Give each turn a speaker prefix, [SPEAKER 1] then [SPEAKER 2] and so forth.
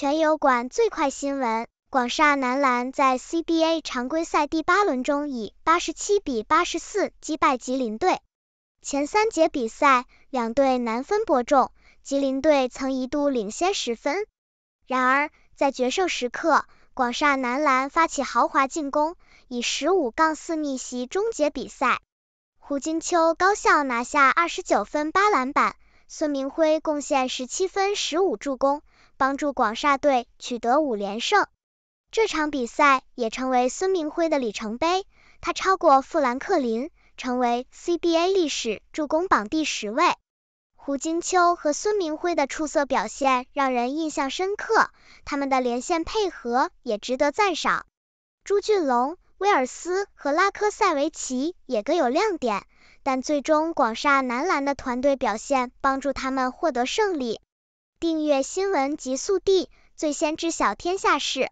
[SPEAKER 1] 全油管最快新闻：广厦男篮在 CBA 常规赛第八轮中以八十七比八十四击败吉林队。前三节比赛，两队难分伯仲，吉林队曾一度领先十分。然而，在决胜时刻，广厦男篮发起豪华进攻，以十五杠四逆袭终结比赛。胡金秋高效拿下二十九分八篮板。孙明辉贡献十七分十五助攻，帮助广厦队取得五连胜。这场比赛也成为孙明辉的里程碑，他超过富兰克林，成为 CBA 历史助攻榜第十位。胡金秋和孙明辉的出色表现让人印象深刻，他们的连线配合也值得赞赏。朱俊龙、威尔斯和拉科塞维奇也各有亮点。但最终，广厦男篮的团队表现帮助他们获得胜利。订阅新闻极速递，最先知晓天下事。